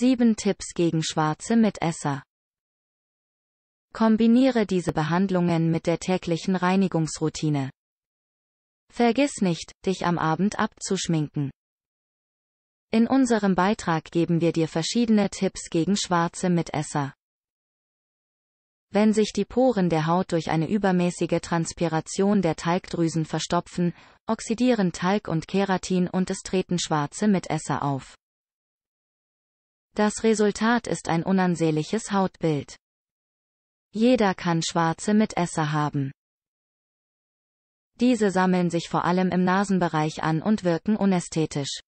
7 Tipps gegen schwarze Mitesser. Kombiniere diese Behandlungen mit der täglichen Reinigungsroutine. Vergiss nicht, dich am Abend abzuschminken. In unserem Beitrag geben wir dir verschiedene Tipps gegen schwarze Mitesser. Wenn sich die Poren der Haut durch eine übermäßige Transpiration der Talgdrüsen verstopfen, oxidieren Talg und Keratin und es treten schwarze Mitesser auf. Das Resultat ist ein unansehnliches Hautbild. Jeder kann schwarze Mitesser haben. Diese sammeln sich vor allem im Nasenbereich an und wirken unästhetisch.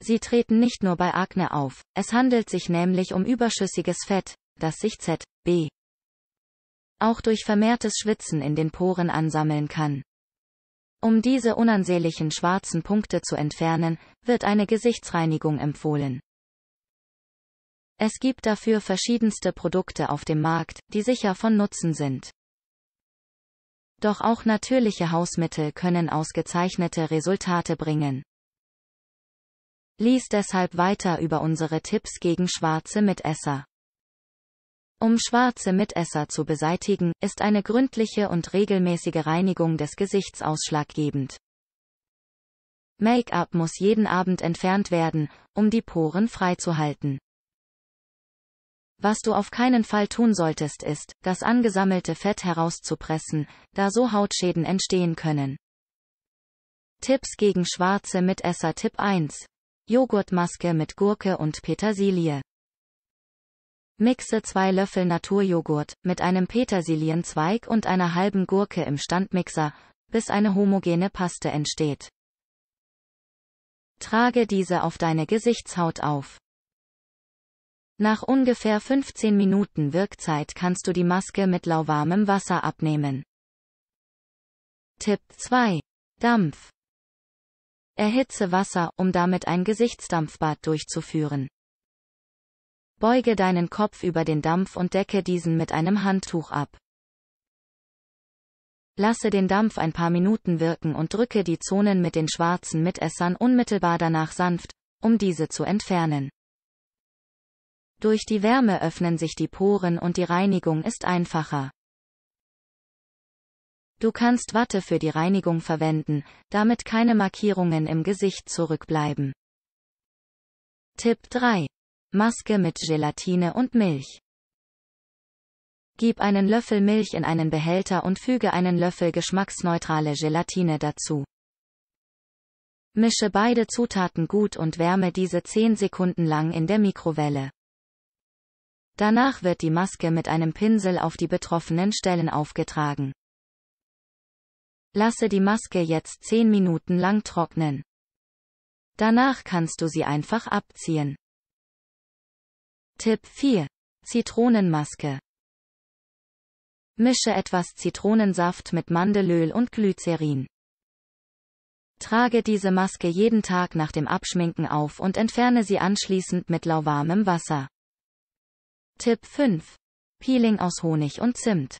Sie treten nicht nur bei Akne auf, es handelt sich nämlich um überschüssiges Fett, das sich ZB auch durch vermehrtes Schwitzen in den Poren ansammeln kann. Um diese unansehnlichen schwarzen Punkte zu entfernen, wird eine Gesichtsreinigung empfohlen. Es gibt dafür verschiedenste Produkte auf dem Markt, die sicher von Nutzen sind. Doch auch natürliche Hausmittel können ausgezeichnete Resultate bringen. Lies deshalb weiter über unsere Tipps gegen schwarze Mitesser. Um schwarze Mitesser zu beseitigen, ist eine gründliche und regelmäßige Reinigung des Gesichts ausschlaggebend. Make-up muss jeden Abend entfernt werden, um die Poren freizuhalten. Was du auf keinen Fall tun solltest ist, das angesammelte Fett herauszupressen, da so Hautschäden entstehen können. Tipps gegen schwarze Mitesser Tipp 1. Joghurtmaske mit Gurke und Petersilie. Mixe zwei Löffel Naturjoghurt mit einem Petersilienzweig und einer halben Gurke im Standmixer, bis eine homogene Paste entsteht. Trage diese auf deine Gesichtshaut auf. Nach ungefähr 15 Minuten Wirkzeit kannst du die Maske mit lauwarmem Wasser abnehmen. Tipp 2. Dampf. Erhitze Wasser, um damit ein Gesichtsdampfbad durchzuführen. Beuge deinen Kopf über den Dampf und decke diesen mit einem Handtuch ab. Lasse den Dampf ein paar Minuten wirken und drücke die Zonen mit den schwarzen Mitessern unmittelbar danach sanft, um diese zu entfernen. Durch die Wärme öffnen sich die Poren und die Reinigung ist einfacher. Du kannst Watte für die Reinigung verwenden, damit keine Markierungen im Gesicht zurückbleiben. Tipp 3. Maske mit Gelatine und Milch. Gib einen Löffel Milch in einen Behälter und füge einen Löffel geschmacksneutrale Gelatine dazu. Mische beide Zutaten gut und wärme diese 10 Sekunden lang in der Mikrowelle. Danach wird die Maske mit einem Pinsel auf die betroffenen Stellen aufgetragen. Lasse die Maske jetzt 10 Minuten lang trocknen. Danach kannst du sie einfach abziehen. Tipp 4. Zitronenmaske. Mische etwas Zitronensaft mit Mandelöl und Glycerin. Trage diese Maske jeden Tag nach dem Abschminken auf und entferne sie anschließend mit lauwarmem Wasser. Tipp 5. Peeling aus Honig und Zimt.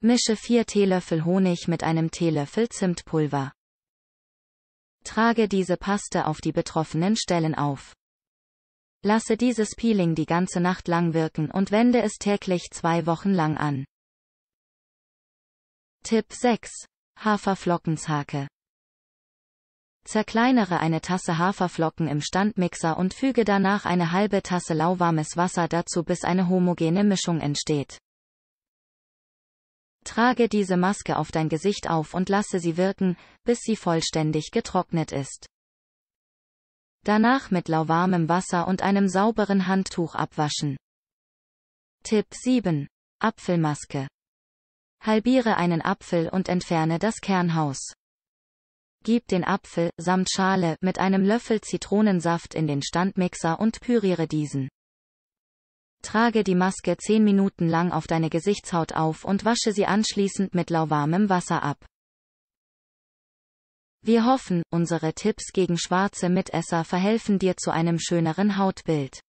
Mische 4 Teelöffel Honig mit einem Teelöffel Zimtpulver. Trage diese Paste auf die betroffenen Stellen auf. Lasse dieses Peeling die ganze Nacht lang wirken und wende es täglich zwei Wochen lang an. Tipp 6. Haferflockenshake. Zerkleinere eine Tasse Haferflocken im Standmixer und füge danach eine halbe Tasse lauwarmes Wasser dazu, bis eine homogene Mischung entsteht. Trage diese Maske auf dein Gesicht auf und lasse sie wirken, bis sie vollständig getrocknet ist. Danach mit lauwarmem Wasser und einem sauberen Handtuch abwaschen. Tipp 7. Apfelmaske. Halbiere einen Apfel und entferne das Kernhaus. Gib den Apfel, samt Schale, mit einem Löffel Zitronensaft in den Standmixer und püriere diesen. Trage die Maske 10 Minuten lang auf deine Gesichtshaut auf und wasche sie anschließend mit lauwarmem Wasser ab. Wir hoffen, unsere Tipps gegen schwarze Mitesser verhelfen dir zu einem schöneren Hautbild.